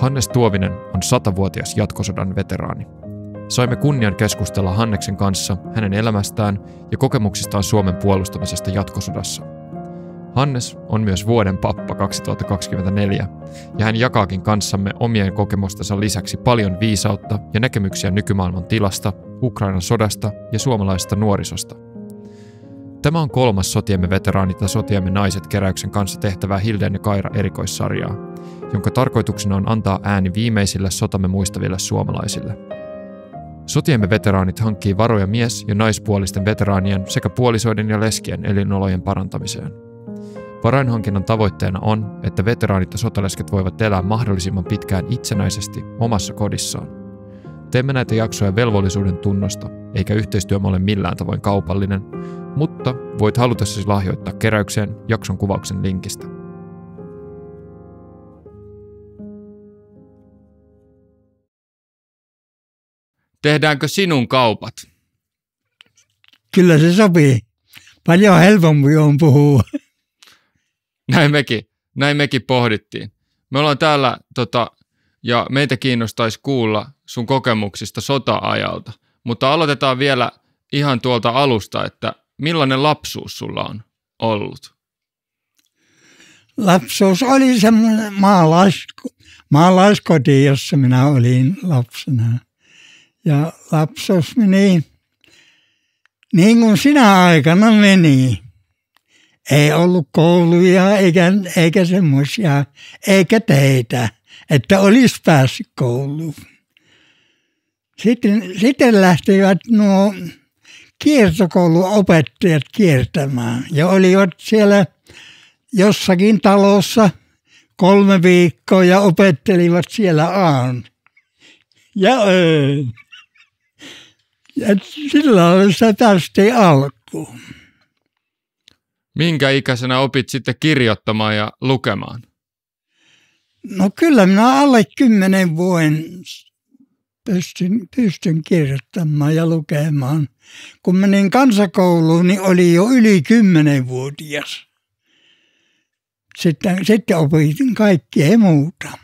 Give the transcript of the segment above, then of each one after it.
Hannes Tuovinen on satavuotias jatkosodan veteraani. Saimme kunnian keskustella Hanneksen kanssa hänen elämästään ja kokemuksistaan Suomen puolustamisesta jatkosodassa. Hannes on myös vuoden pappa 2024, ja hän jakaakin kanssamme omien kokemustensa lisäksi paljon viisautta ja näkemyksiä nykymaailman tilasta, Ukrainan sodasta ja suomalaisesta nuorisosta – Tämä on kolmas Sotiemme veteraanit ja Sotiemme naiset keräyksen kanssa tehtävää Hilden ja Kaira erikoissarjaa jonka tarkoituksena on antaa ääni viimeisille sotamme muistaville suomalaisille. Sotiemme veteraanit hankkii varoja mies- ja naispuolisten veteraanien sekä puolisoiden ja leskien elinolojen parantamiseen. Varainhankinnan tavoitteena on, että veteraanit ja sotalesket voivat elää mahdollisimman pitkään itsenäisesti omassa kodissaan. Teemme näitä jaksoja velvollisuuden tunnosta, eikä yhteistyömme ole millään tavoin kaupallinen, mutta voit halutessasi lahjoittaa keräykseen jakson kuvauksen linkistä. Tehdäänkö sinun kaupat? Kyllä se sopii. Paljon helpompi on puhua. Näin mekin, näin mekin pohdittiin. Me ollaan täällä tota, ja meitä kiinnostaisi kuulla sun kokemuksista sota-ajalta. Mutta aloitetaan vielä ihan tuolta alusta, että millainen lapsuus sulla on ollut? Lapsuus oli semmoinen maalaisko, maalaiskoti, jossa minä olin lapsena. Ja lapsuus meni niin, niin kuin sinä aikana meni. Ei ollut kouluja eikä, eikä semmoisia, eikä teitä, että olisi päässyt kouluun. Sitten, sitten lähtivät nuo kiertokouluopettajat kiertämään ja olivat siellä jossakin talossa kolme viikkoa ja opettelivat siellä aan ja öö. Ja sillä lailla sitä tästä alku. Minkä ikäisenä opit sitten kirjoittamaan ja lukemaan? No kyllä minä alle kymmenen vuoden pystyn, pystyn kirjoittamaan ja lukemaan. Kun menin kansakouluun, niin oli jo yli vuotias. Sitten, sitten opin kaikkea muuta.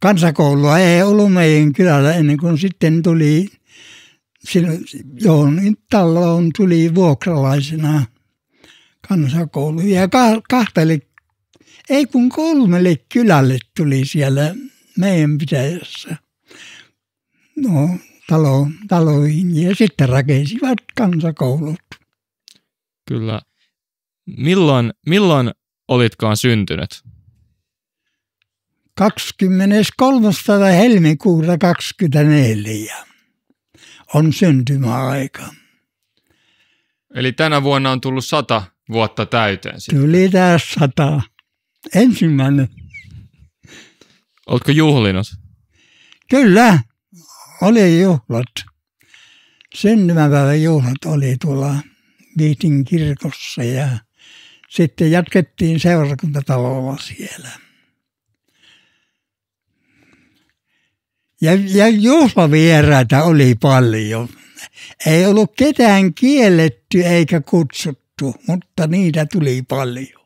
Kansakoulua ei ollut meidän kylällä ennen kuin sitten tuli johon niin taloon tuli vuokralaisena kansakoulu. Ja ka- kahtelle, ei kun kolmelle kylälle tuli siellä meidän pitäjässä no, talo, taloihin ja sitten rakensivat kansakoulut. Kyllä. Milloin, milloin olitkaan syntynyt? 23. helmikuuta 24 on syntymäaika. Eli tänä vuonna on tullut sata vuotta täyteen. Sitten. Tuli tässä sata. Ensimmäinen. Oletko juhlinut? Kyllä, oli juhlat. Syntymäpäivän juhlat oli tuolla Viitin kirkossa ja sitten jatkettiin seurakuntatalolla siellä. Ja, ja juhlavieraita oli paljon. Ei ollut ketään kielletty eikä kutsuttu, mutta niitä tuli paljon.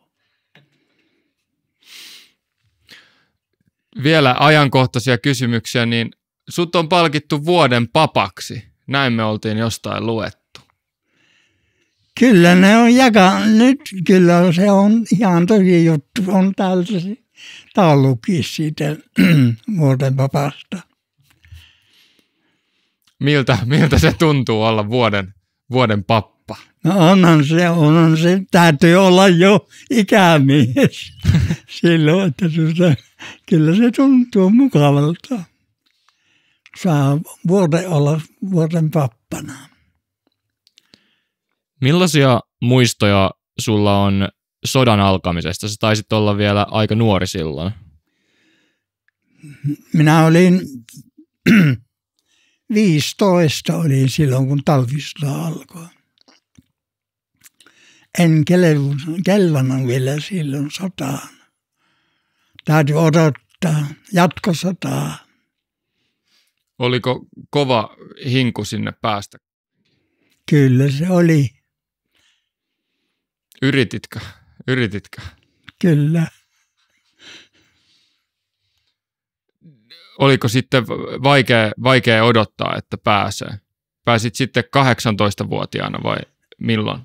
Vielä ajankohtaisia kysymyksiä, niin sut on palkittu vuoden papaksi. Näin me oltiin jostain luettu. Kyllä ne on jaka. Nyt kyllä se on ihan tosi juttu. On täältä taulukin siitä vuoden papasta miltä, miltä se tuntuu olla vuoden, vuoden pappa? No onhan se, onhan se, täytyy olla jo ikämies silloin, että se, kyllä se tuntuu mukavalta. Saa vuoden olla vuoden pappana. Millaisia muistoja sulla on sodan alkamisesta? Sä taisit olla vielä aika nuori silloin. Minä olin 15 oli silloin, kun talvisota alkoi. En kelvannut vielä silloin sotaan. Täytyy odottaa jatkosotaa. Oliko kova hinku sinne päästä? Kyllä se oli. Yrititkö? Yrititkö? Kyllä. oliko sitten vaikea, vaikea odottaa, että pääsee? Pääsit sitten 18-vuotiaana vai milloin?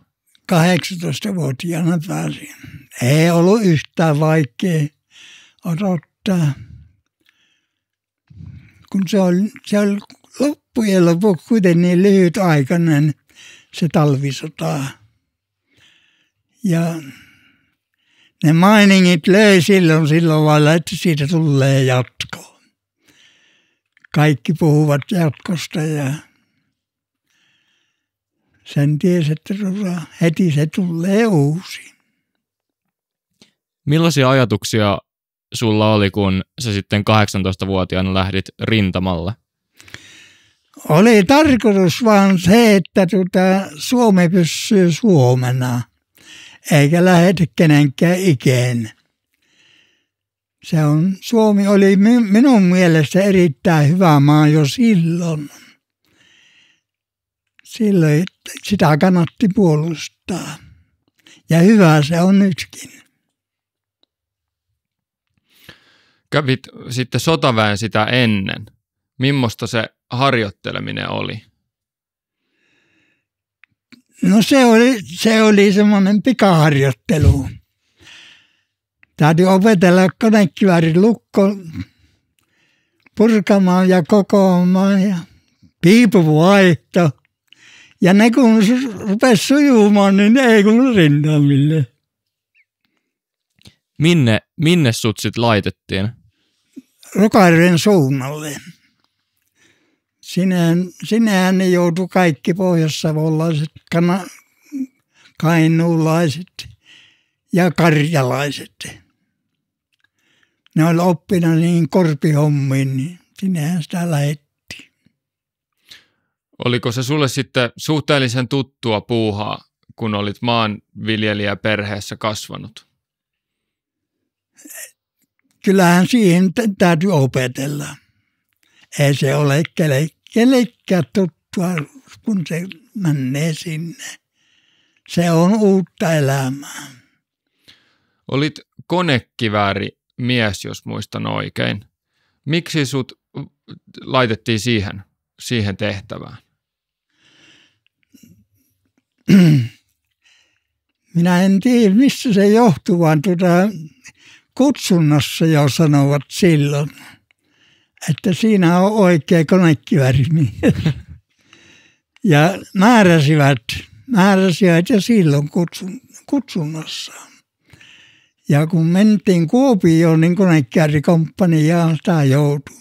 18-vuotiaana pääsin. Ei ollut yhtään vaikea odottaa. Kun se oli, se oli loppujen lopuksi kuitenkin niin lyhyt aikainen se talvisota. Ja ne mainingit löi silloin silloin lailla, että siitä tulee jatkoa kaikki puhuvat jatkosta ja sen tiesi, että tota, heti se tulee uusi. Millaisia ajatuksia sulla oli, kun sä sitten 18-vuotiaana lähdit rintamalle? Oli tarkoitus vaan se, että tuota, Suomi pysyy Suomena, eikä lähde kenenkään ikeen. Se on, Suomi oli minun mielestä erittäin hyvä maa jo silloin. Silloin sitä kannatti puolustaa. Ja hyvä se on nytkin. Kävit sitten sotaväen sitä ennen. Mimmosta se harjoitteleminen oli? No se oli, se oli semmoinen pikaharjoittelu. Täytyy opetella konekiväärin lukko purkamaan ja kokoamaan ja piipuvaihto. Ja ne kun rupesi sujumaan, niin ne ei kun rintamille. Minne, minne sut sit laitettiin? Rokajärven suunnalle. Sinähän, sinähän ne joutu kaikki pohjoissavolaiset, kana, kainuulaiset ja karjalaiset ne oli oppinut niin korpihommiin, niin sinnehän sitä lähetti. Oliko se sulle sitten suhteellisen tuttua puuhaa, kun olit maanviljelijä perheessä kasvanut? Kyllähän siihen täytyy opetella. Ei se ole kelle, kellekään tuttua, kun se menee sinne. Se on uutta elämää. Olit konekivääri mies, jos muistan oikein. Miksi sut laitettiin siihen, siihen tehtävään? Minä en tiedä, mistä se johtuu, vaan tuota, kutsunnassa jo sanovat silloin, että siinä on oikea konekiväärimies. ja määräsivät, määräsivät ja silloin kutsun, kutsunnassa. Ja kun mentiin Kuopioon, niin konekärrikomppaniaan sitä joutuu.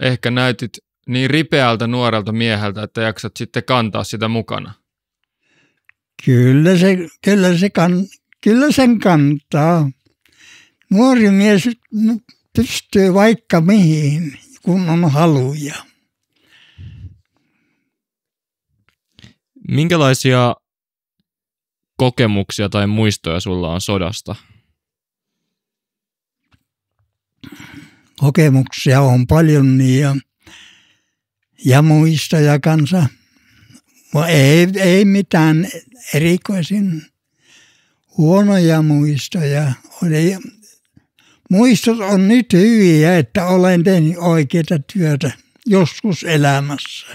Ehkä näytit niin ripeältä nuorelta mieheltä, että jaksat sitten kantaa sitä mukana. Kyllä, se, kyllä, se kan, kyllä sen kantaa. Nuori mies pystyy vaikka mihin, kun on haluja. Minkälaisia kokemuksia tai muistoja sulla on sodasta? Kokemuksia on paljon niin ja, ja muistoja kanssa. Ei, ei mitään erikoisin huonoja muistoja. Oli, muistot on nyt hyviä, että olen tehnyt oikeita työtä joskus elämässä.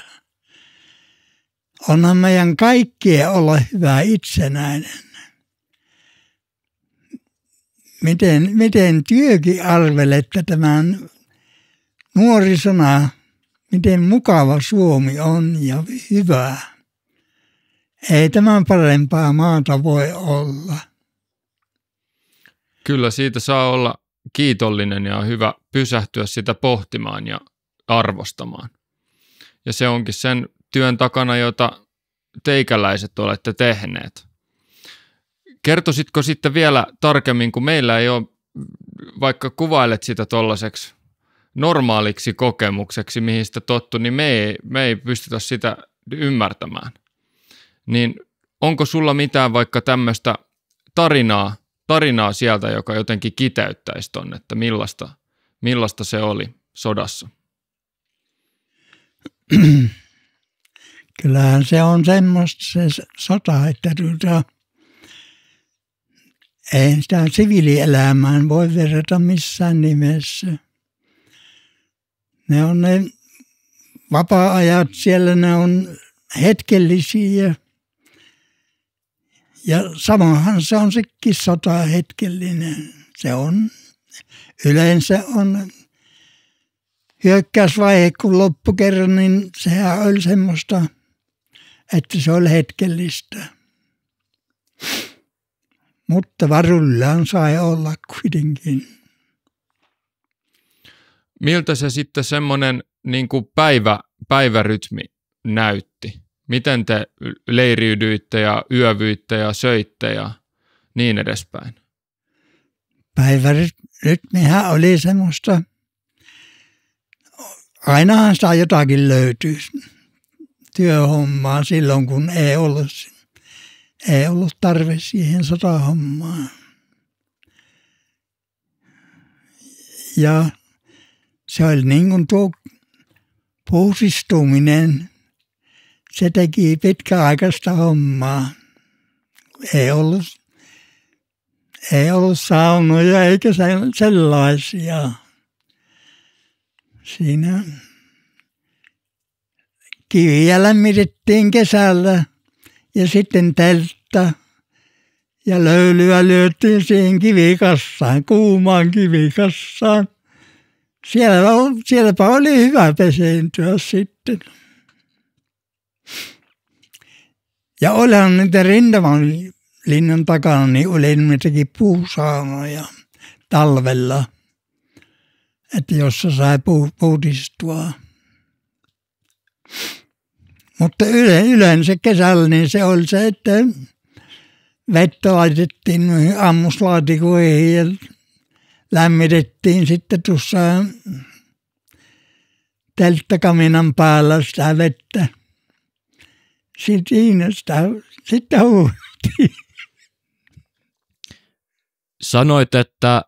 Onhan meidän kaikkien olla hyvä itsenäinen. Miten, miten työkin arvelette tämän nuorisona, miten mukava Suomi on ja hyvä. Ei tämän parempaa maata voi olla. Kyllä siitä saa olla kiitollinen ja on hyvä pysähtyä sitä pohtimaan ja arvostamaan. Ja se onkin sen työn takana, jota teikäläiset olette tehneet. Kertoisitko sitten vielä tarkemmin, kun meillä ei ole, vaikka kuvailet sitä tuollaiseksi normaaliksi kokemukseksi, mihin sitä tottu, niin me ei, me ei pystytä sitä ymmärtämään. Niin onko sulla mitään vaikka tämmöistä tarinaa, tarinaa sieltä, joka jotenkin kiteyttäisi ton, että millaista, millaista se oli sodassa? kyllähän se on semmoista se sota, että tuota, ei sitä siviilielämään voi verrata missään nimessä. Ne on ne vapaa-ajat siellä, ne on hetkellisiä. Ja samahan se on sekin sota hetkellinen. Se on, yleensä on hyökkäysvaihe, kun loppukerran, niin sehän oli semmoista – että se oli hetkellistä. Mutta varullaan sai olla kuitenkin. Miltä se sitten semmoinen niin kuin päivä, päivärytmi näytti? Miten te leiriydyitte ja yövyitte ja söitte ja niin edespäin? Päivärytmihän oli semmoista, ainahan sitä jotakin löytyisi työhommaan silloin, kun ei ollut, ei ollut tarve siihen sotahommaan. Ja se oli niin kuin tuo puhdistuminen, Se teki pitkäaikaista hommaa. Ei ollut, ei ollut saunoja eikä sellaisia. Siinä Kiviä lämmitettiin kesällä ja sitten teltta ja löylyä lyöttiin siihen kivikassaan, kuumaan kivikassaan. Siellä, sielläpä oli hyvä pesiintyä sitten. Ja olihan niitä rintavan linnan takana, niin oli niitäkin puusaunoja talvella, että jossa sai pu, puudistua. Mutta yleensä kesällä niin se oli se, että vettä laitettiin ammuslaatikoihin ja lämmitettiin sitten tuossa telttakaminan päällä sitä vettä. Sitten sitä sitten huuhtiin. Sanoit, että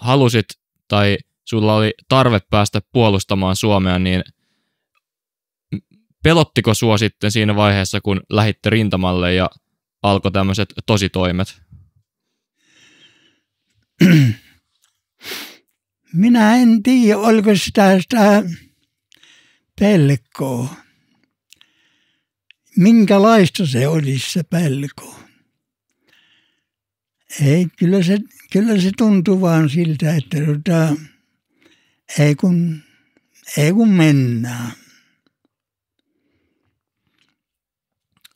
halusit tai sulla oli tarve päästä puolustamaan Suomea, niin – pelottiko sua sitten siinä vaiheessa, kun lähitte rintamalle ja alkoi tämmöiset tositoimet? Minä en tiedä, oliko sitä, sitä pelkoa. Minkälaista se olisi se pelko? Ei, kyllä se, kyllä se tuntuu vaan siltä, että tota, ei kun, ei kun mennään.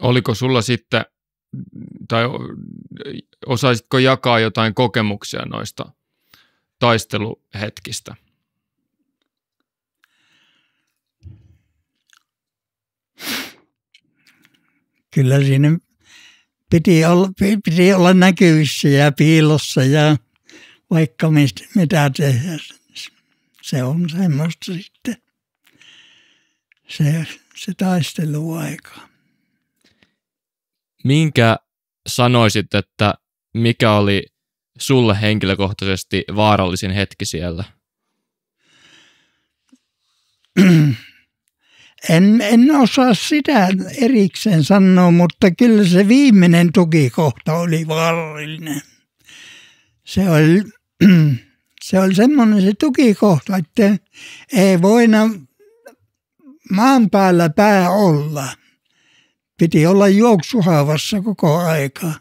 Oliko sulla sitten, tai osaisitko jakaa jotain kokemuksia noista taisteluhetkistä? Kyllä siinä piti olla, piti olla näkyvissä ja piilossa ja vaikka mistä, mitä tehdä. Se on semmoista sitten se, se taisteluaika minkä sanoisit, että mikä oli sulle henkilökohtaisesti vaarallisin hetki siellä? En, en osaa sitä erikseen sanoa, mutta kyllä se viimeinen tukikohta oli vaarallinen. Se oli, se oli semmoinen se tukikohta, että ei voina maan päällä pää olla – Piti olla juoksuhaavassa koko aika.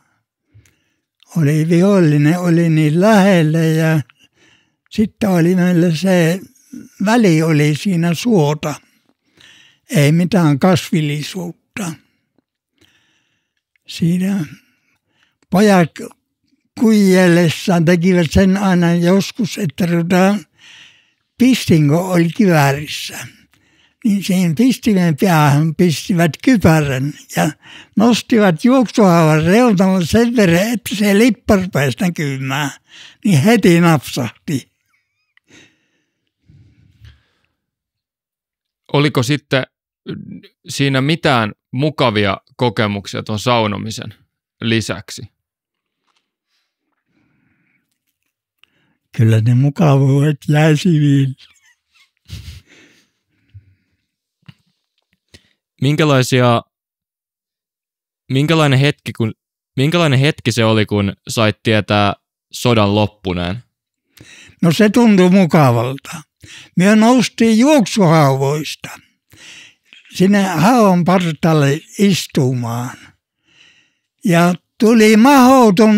Oli vihollinen, oli niin lähellä ja sitten oli meillä se väli oli siinä suota. Ei mitään kasvillisuutta. Siinä pojat kuijellessaan tekivät sen aina joskus, että ruvetaan pistinko oli kiväärissä niin siihen pistimen päähän pistivät kypärän ja nostivat juoksuhaavan reunalla sen verran, että se lippas rupesi niin heti napsahti. Oliko sitten siinä mitään mukavia kokemuksia tuon saunomisen lisäksi? Kyllä ne mukavuudet jäi siviin. minkälaisia, minkälainen, hetki, kun, minkälainen hetki se oli, kun sait tietää sodan loppuneen? No se tuntui mukavalta. Me noustiin juoksuhauvoista sinne haavan partalle istumaan. Ja tuli mahoton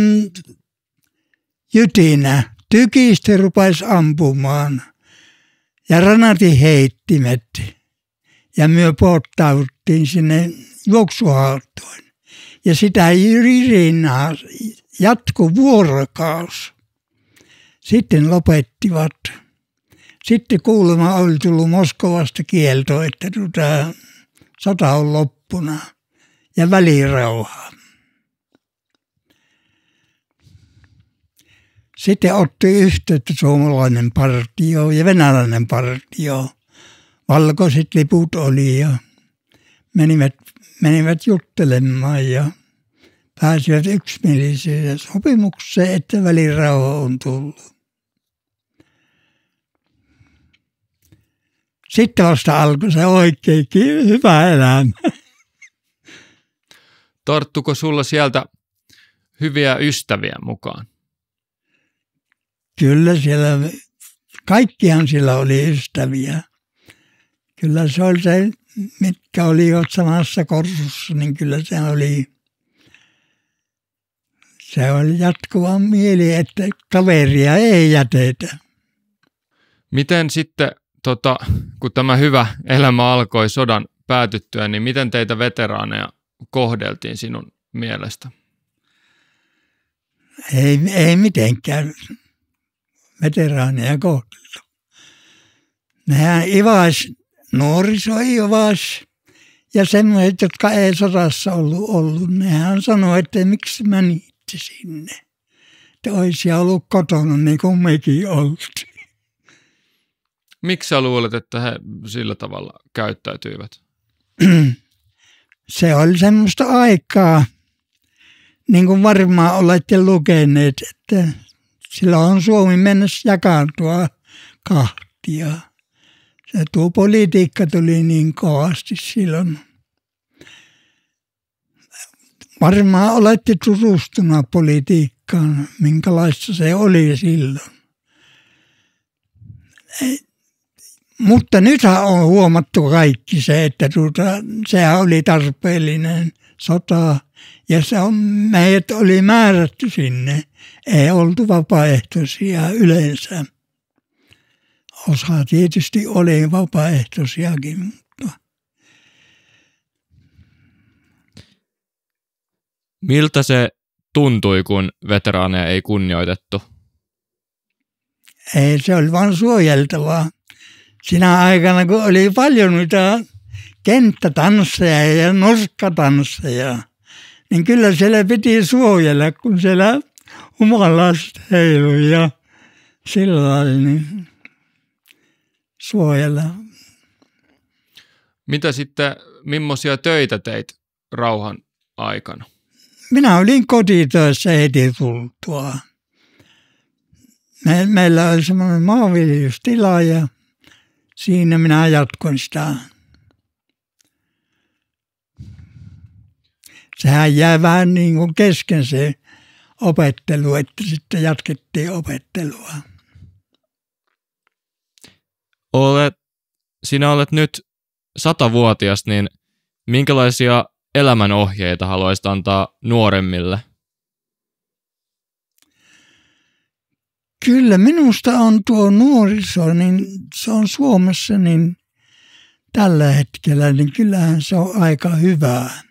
jytinä. Tykistä rupesi ampumaan ja ranati heittimet ja me polttauduttiin sinne juoksuhaltoon. Ja sitä ririnaa jatku vuorokaus. Sitten lopettivat. Sitten kuulemma oli tullut Moskovasta kielto, että tuota, sata on loppuna ja välirauha. Sitten otti yhteyttä suomalainen partio ja venäläinen partio – valkoiset liput oli ja menivät, menivät juttelemaan ja pääsivät yksimieliseen sopimukseen, että välirauha on tullut. Sitten vasta alkoi se oikein hyvä elämä. Tarttuko sulla sieltä hyviä ystäviä mukaan? Kyllä siellä, kaikkihan siellä oli ystäviä kyllä se oli se, mitkä jo samassa korsussa, niin kyllä se oli, se oli jatkuva mieli, että kaveria ei jätetä. Miten sitten, tota, kun tämä hyvä elämä alkoi sodan päätyttyä, niin miten teitä veteraaneja kohdeltiin sinun mielestä? Ei, ei mitenkään veteraaneja kohdeltu. Nehän ivaisi nuoriso vaas. ja semmoiset, jotka ei sodassa ollut ollut, nehän sanoi, että miksi niitti sinne. Että olisi ollut kotona niin kuin mekin oltiin. Miksi sä luulet, että he sillä tavalla käyttäytyivät? Se oli semmoista aikaa, niin kuin varmaan olette lukeneet, että silloin Suomi mennessä jakaantua kahtiaan se tuo politiikka tuli niin kovasti silloin. Varmaan olette tutustuna politiikkaan, minkälaista se oli silloin. Ei, mutta nythän on huomattu kaikki se, että tuota, sehän oli tarpeellinen sota ja se on, meidät oli määrätty sinne. Ei oltu vapaaehtoisia yleensä. Osa tietysti oli vapaaehtoisiakin, mutta... Miltä se tuntui, kun veteraaneja ei kunnioitettu? Ei, se oli vain suojeltavaa. Sinä aikana, kun oli paljon mitä kenttätansseja ja norskatansseja, niin kyllä siellä piti suojella, kun siellä humalasta heilui ja sillä lailla. Niin suojella. Mitä sitten, millaisia töitä teit rauhan aikana? Minä olin kotitöissä heti tultua. Me, meillä oli semmoinen maanviljelystila ja siinä minä jatkoin sitä. Sehän jäi vähän niin kuin kesken se opettelu, että sitten jatkettiin opettelua olet, sinä olet nyt satavuotias, niin minkälaisia elämänohjeita haluaisit antaa nuoremmille? Kyllä, minusta on tuo nuoriso, niin se on Suomessa niin tällä hetkellä, niin kyllähän se on aika hyvää.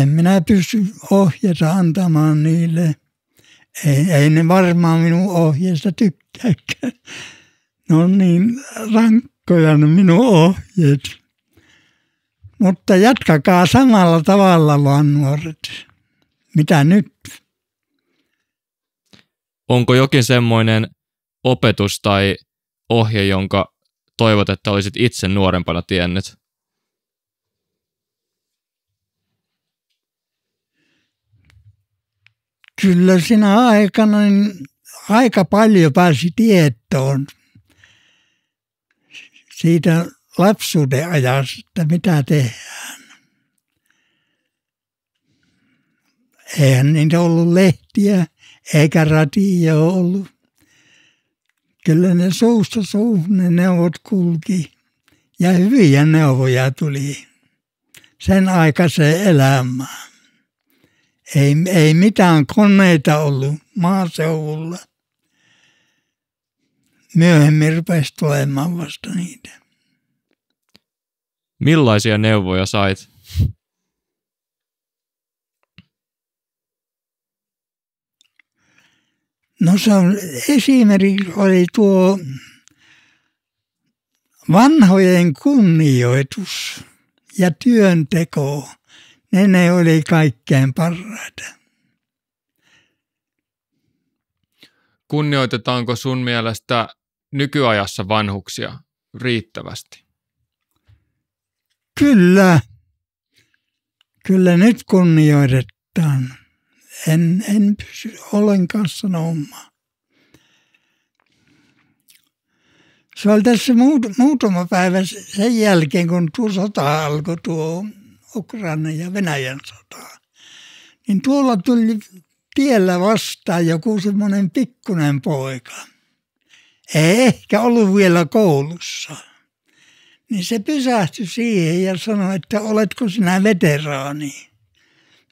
En minä pysty ohjeita antamaan niille. Ei, ei ne varmaan minun ohjeista tykkääkään. No niin, rankkoja ne minun ohjeet. Mutta jatkakaa samalla tavalla vaan nuoret. Mitä nyt? Onko jokin semmoinen opetus tai ohje, jonka toivot, että olisit itse nuorempana tiennyt? Kyllä sinä aikana niin aika paljon pääsi tietoon siitä lapsuuden ajasta, mitä tehdään. Eihän niitä ollut lehtiä eikä radio ollut. Kyllä ne suusta suuhun ne neuvot kulki ja hyviä neuvoja tuli sen aikaiseen elämään. Ei, ei mitään koneita ollut maaseudulla – myöhemmin rupesi tulemaan vasta niitä. Millaisia neuvoja sait? No se on, esimerkiksi oli tuo vanhojen kunnioitus ja työnteko. Ne, ne oli kaikkein parhaita. Kunnioitetaanko sun mielestä nykyajassa vanhuksia riittävästi? Kyllä. Kyllä nyt kunnioitetaan. En, en pysy ollenkaan sanomaan. Se oli tässä muut, muutama päivä sen jälkeen, kun tuo sota alkoi, tuo Ukraina ja Venäjän sota. Niin tuolla tuli tiellä vastaan joku semmoinen pikkunen poika – ei ehkä ollut vielä koulussa. Niin se pysähtyi siihen ja sanoi, että oletko sinä veteraani?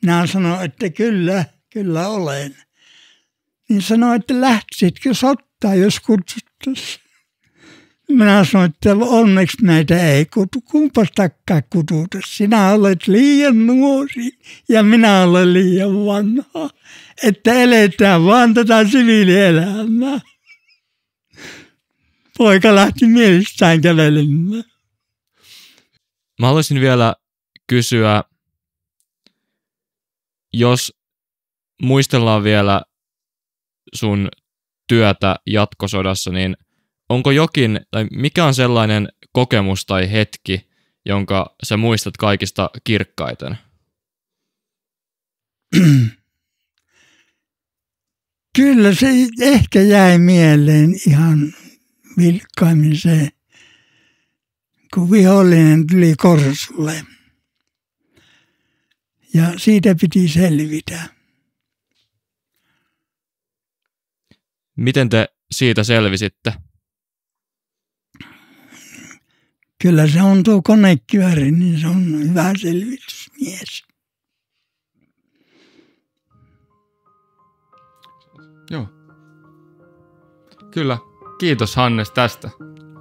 Minä sanoin, että kyllä, kyllä olen. Niin sanoi, että lähtisitkö sottaa, jos kutsuttaisiin? Minä sanoin, että onneksi näitä ei kutu, kumpastakaan kututa. Sinä olet liian nuori ja minä olen liian vanha, että eletään vaan tätä siviilielämää poika lähti mielissään kävelemään. Mä haluaisin vielä kysyä, jos muistellaan vielä sun työtä jatkosodassa, niin onko jokin, tai mikä on sellainen kokemus tai hetki, jonka sä muistat kaikista kirkkaiten? Kyllä se ehkä jäi mieleen ihan vilkkaamiseen, kun vihollinen tuli korsulle. Ja siitä piti selvitä. Miten te siitä selvisitte? Kyllä se on tuo konekyöri, niin se on hyvä selvitysmies. Joo. Kyllä, Kiitos Hannes tästä.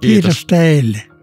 Kiitos, Kiitos teille.